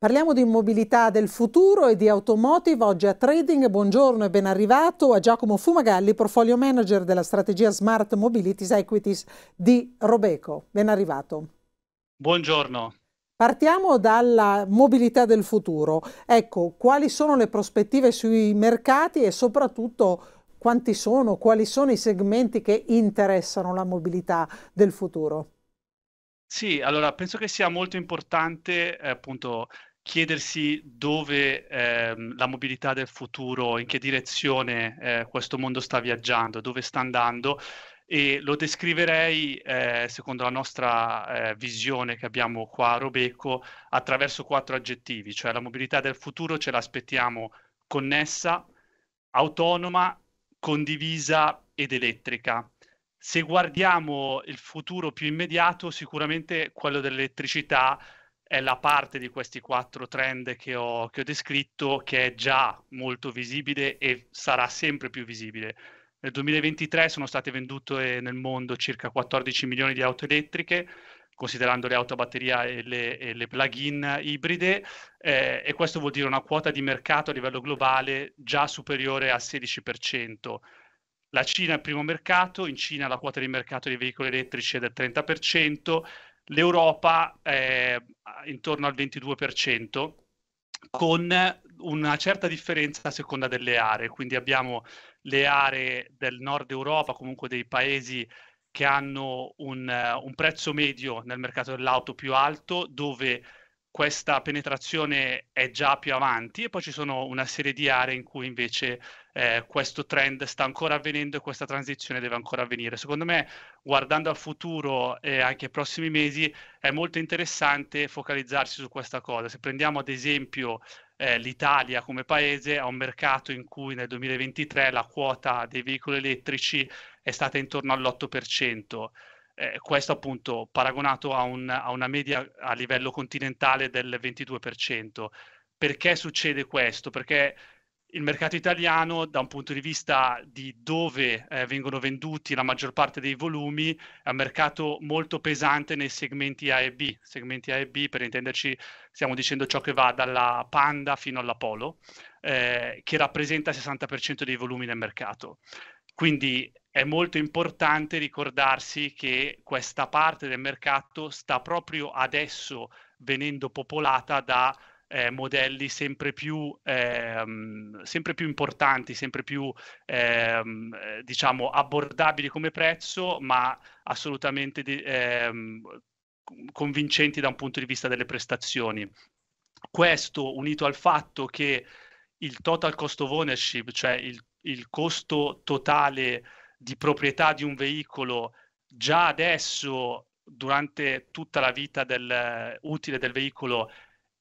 Parliamo di mobilità del futuro e di automotive oggi a Trading. Buongiorno e ben arrivato a Giacomo Fumagalli, portfolio manager della strategia Smart Mobilities Equities di Robeco. Ben arrivato. Buongiorno. Partiamo dalla mobilità del futuro. Ecco, quali sono le prospettive sui mercati e soprattutto quanti sono, quali sono i segmenti che interessano la mobilità del futuro? Sì, allora penso che sia molto importante eh, appunto chiedersi dove ehm, la mobilità del futuro, in che direzione eh, questo mondo sta viaggiando, dove sta andando e lo descriverei, eh, secondo la nostra eh, visione che abbiamo qua a Robecco, attraverso quattro aggettivi, cioè la mobilità del futuro ce l'aspettiamo connessa, autonoma, condivisa ed elettrica. Se guardiamo il futuro più immediato, sicuramente quello dell'elettricità è la parte di questi quattro trend che ho, che ho descritto che è già molto visibile e sarà sempre più visibile. Nel 2023 sono state vendute nel mondo circa 14 milioni di auto elettriche, considerando le auto a batteria e le, e le plug-in ibride, eh, e questo vuol dire una quota di mercato a livello globale già superiore al 16%. La Cina è il primo mercato, in Cina la quota di mercato dei veicoli elettrici è del 30%, l'Europa è eh, intorno al 22%, con una certa differenza a seconda delle aree. Quindi abbiamo le aree del nord Europa, comunque dei paesi che hanno un, eh, un prezzo medio nel mercato dell'auto più alto, dove questa penetrazione è già più avanti, e poi ci sono una serie di aree in cui invece eh, questo trend sta ancora avvenendo e questa transizione deve ancora avvenire. Secondo me, guardando al futuro e anche ai prossimi mesi, è molto interessante focalizzarsi su questa cosa. Se prendiamo ad esempio eh, l'Italia come paese, ha un mercato in cui nel 2023 la quota dei veicoli elettrici è stata intorno all'8%. Eh, questo appunto paragonato a, un, a una media a livello continentale del 22%. Perché succede questo? Perché il mercato italiano da un punto di vista di dove eh, vengono venduti la maggior parte dei volumi è un mercato molto pesante nei segmenti A e B. Segmenti A e B, per intenderci, stiamo dicendo ciò che va dalla Panda fino all'Apollo, eh, che rappresenta il 60% dei volumi nel mercato. Quindi è molto importante ricordarsi che questa parte del mercato sta proprio adesso venendo popolata da eh, modelli sempre più, ehm, sempre più, importanti, sempre più ehm, eh, diciamo abbordabili come prezzo, ma assolutamente di, ehm, convincenti da un punto di vista delle prestazioni. Questo unito al fatto che il total cost of ownership, cioè il, il costo totale di proprietà di un veicolo, già adesso durante tutta la vita del, utile del veicolo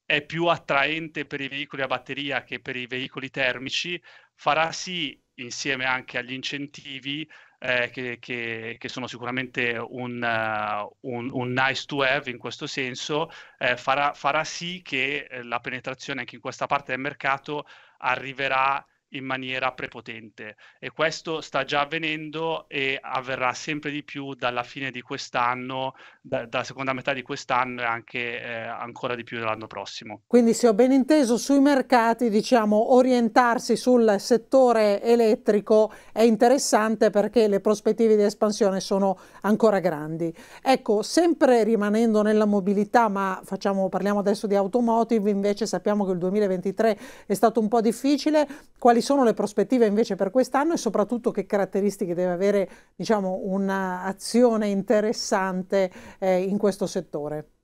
è più attraente per i veicoli a batteria che per i veicoli termici, farà sì, insieme anche agli incentivi, eh, che, che, che, sono sicuramente un, uh, un, un, nice to have in questo senso, eh, farà, farà, sì che eh, la penetrazione anche in questa parte del mercato arriverà in maniera prepotente e questo sta già avvenendo e avverrà sempre di più dalla fine di quest'anno, da, dalla seconda metà di quest'anno e anche eh, ancora di più dell'anno prossimo. Quindi se ho ben inteso sui mercati, diciamo, orientarsi sul settore elettrico è interessante perché le prospettive di espansione sono ancora grandi. Ecco, sempre rimanendo nella mobilità, ma facciamo, parliamo adesso di automotive, invece sappiamo che il 2023 è stato un po' difficile, quali quali sono le prospettive invece per quest'anno e soprattutto che caratteristiche deve avere diciamo, un'azione interessante eh, in questo settore?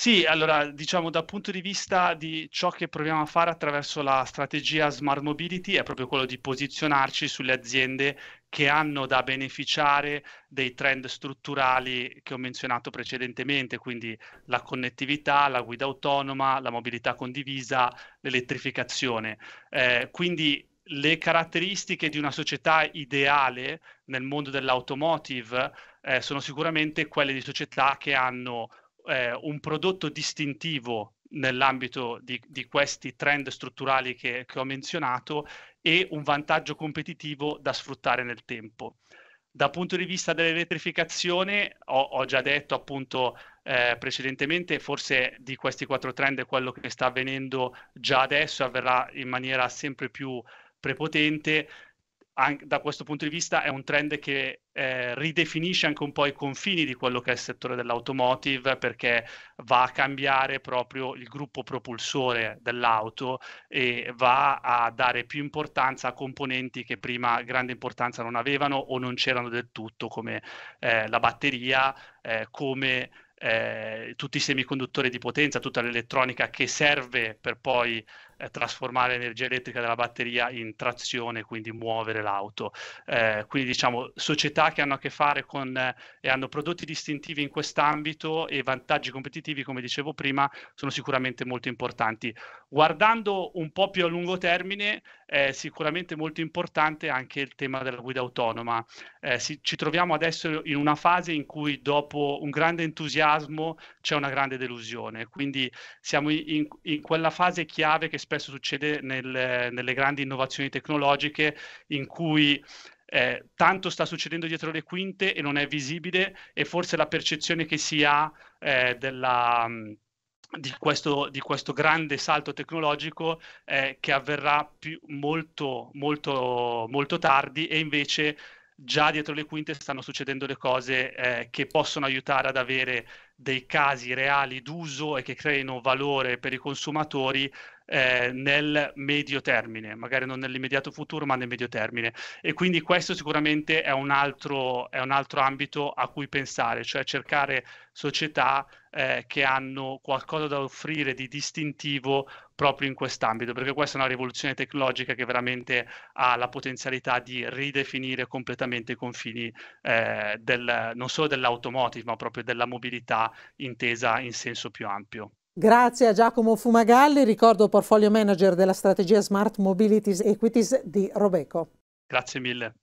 Sì, allora diciamo dal punto di vista di ciò che proviamo a fare attraverso la strategia Smart Mobility è proprio quello di posizionarci sulle aziende che hanno da beneficiare dei trend strutturali che ho menzionato precedentemente, quindi la connettività, la guida autonoma, la mobilità condivisa, l'elettrificazione. Eh, quindi le caratteristiche di una società ideale nel mondo dell'automotive eh, sono sicuramente quelle di società che hanno eh, un prodotto distintivo nell'ambito di, di questi trend strutturali che, che ho menzionato e un vantaggio competitivo da sfruttare nel tempo. Dal punto di vista dell'elettrificazione, ho, ho già detto appunto eh, precedentemente, forse di questi quattro trend è quello che sta avvenendo già adesso avverrà in maniera sempre più prepotente anche, da questo punto di vista è un trend che eh, ridefinisce anche un po' i confini di quello che è il settore dell'automotive perché va a cambiare proprio il gruppo propulsore dell'auto e va a dare più importanza a componenti che prima grande importanza non avevano o non c'erano del tutto come eh, la batteria, eh, come eh, tutti i semiconduttori di potenza, tutta l'elettronica che serve per poi eh, trasformare l'energia elettrica della batteria in trazione, quindi muovere l'auto. Eh, quindi diciamo società che hanno a che fare con eh, e hanno prodotti distintivi in quest'ambito e vantaggi competitivi, come dicevo prima, sono sicuramente molto importanti. Guardando un po' più a lungo termine, è sicuramente molto importante anche il tema della guida autonoma. Eh, si, ci troviamo adesso in una fase in cui dopo un grande entusiasmo c'è una grande delusione, quindi siamo in, in quella fase chiave che spesso succede nel, nelle grandi innovazioni tecnologiche in cui eh, tanto sta succedendo dietro le quinte e non è visibile e forse la percezione che si ha eh, della... Di questo, di questo, grande salto tecnologico eh, che avverrà più, molto, molto, molto tardi e invece già dietro le quinte stanno succedendo le cose eh, che possono aiutare ad avere dei casi reali d'uso e che creino valore per i consumatori eh, nel medio termine, magari non nell'immediato futuro, ma nel medio termine. E quindi questo sicuramente è un altro, è un altro ambito a cui pensare, cioè cercare società eh, che hanno qualcosa da offrire di distintivo proprio in quest'ambito, perché questa è una rivoluzione tecnologica che veramente ha la potenzialità di ridefinire completamente i confini eh, del, non solo dell'automotive, ma proprio della mobilità intesa in senso più ampio. Grazie a Giacomo Fumagalli, ricordo portfolio manager della strategia Smart Mobilities Equities di Robeco. Grazie mille.